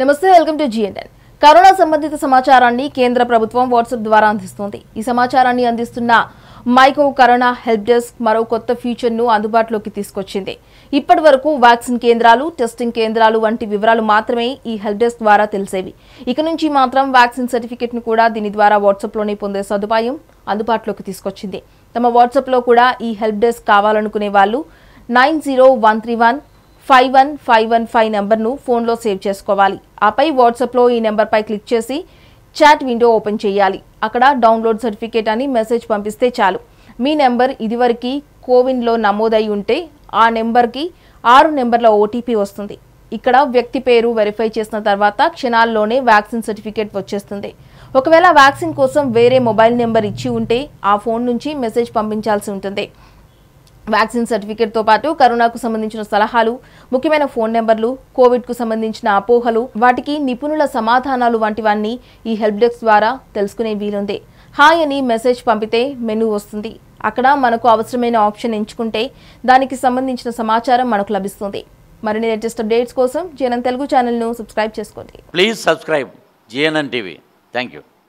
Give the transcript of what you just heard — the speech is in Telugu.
నమస్తే వెల్కమ్ టు జిఎన్ఎన్ కరోనా సంబంధిత సమాచారాన్ని కేంద్ర ప్రభుత్వం వాట్సాప్ ద్వారా అందిస్తోంది ఈ సమాచారాన్ని అందిస్తున్న మైకో కరోనా హెల్ప్ డెస్క్ మరో కొత్త ఫీచర్ను అందుబాటులోకి తీసుకొచ్చింది ఇప్పటి వరకు వ్యాక్సిన్ కేంద్రాలు టెస్టింగ్ కేంద్రాలు వంటి వివరాలు మాత్రమే ఈ హెల్ప్ డెస్క్ ద్వారా తెలిసేవి ఇక నుంచి మాత్రం వ్యాక్సిన్ సర్టిఫికెట్ను కూడా దీని ద్వారా వాట్సాప్లోనే పొందే సదుపాయం అందుబాటులోకి తీసుకొచ్చింది తమ వాట్సాప్లో కూడా ఈ హెల్ప్ డెస్క్ కావాలనుకునే వాళ్ళు nine zero one three one five one five one five నెంబర్ను ఫోన్లో సేవ్ చేసుకోవాలి ఆపై వాట్సాప్లో ఈ నెంబర్పై క్లిక్ చేసి చాట్ విండో ఓపెన్ చేయాలి అక్కడ డౌన్లోడ్ సర్టిఫికేట్ అని మెసేజ్ పంపిస్తే చాలు మీ నెంబర్ ఇదివరకు కోవిన్లో నమోదై ఉంటే ఆ నెంబర్కి ఆరు నెంబర్ల ఓటీపీ వస్తుంది ఇక్కడ వ్యక్తి పేరు వెరిఫై చేసిన తర్వాత క్షణాల్లోనే వ్యాక్సిన్ సర్టిఫికేట్ వచ్చేస్తుంది ఒకవేళ వ్యాక్సిన్ కోసం వేరే మొబైల్ నెంబర్ ఇచ్చి ఉంటే ఆ ఫోన్ నుంచి మెసేజ్ పంపించాల్సి ఉంటుంది వ్యాక్సిన్ సర్టిఫికేట్తో పాటు కరోనాకు సంబంధించిన సలహాలు ముఖ్యమైన ఫోన్ నెంబర్లు కోవిడ్కు సంబంధించిన అపోహలు వాటికి నిపుణుల సమాధానాలు వంటివన్నీ ఈ హెల్ప్ డెస్క్ ద్వారా తెలుసుకునే వీలుంది హాయ్ అని మెసేజ్ పంపితే మెనూ వస్తుంది అక్కడ మనకు అవసరమైన ఆప్షన్ ఎంచుకుంటే దానికి సంబంధించిన సమాచారం మనకు లభిస్తుంది మరిన్ని లేటెస్ట్ అప్డేట్స్ కోసం జీఎన్ఎన్ తెలుగు ఛానల్ను సబ్స్క్రైబ్ చేసుకోండి please subscribe GNN TV thank you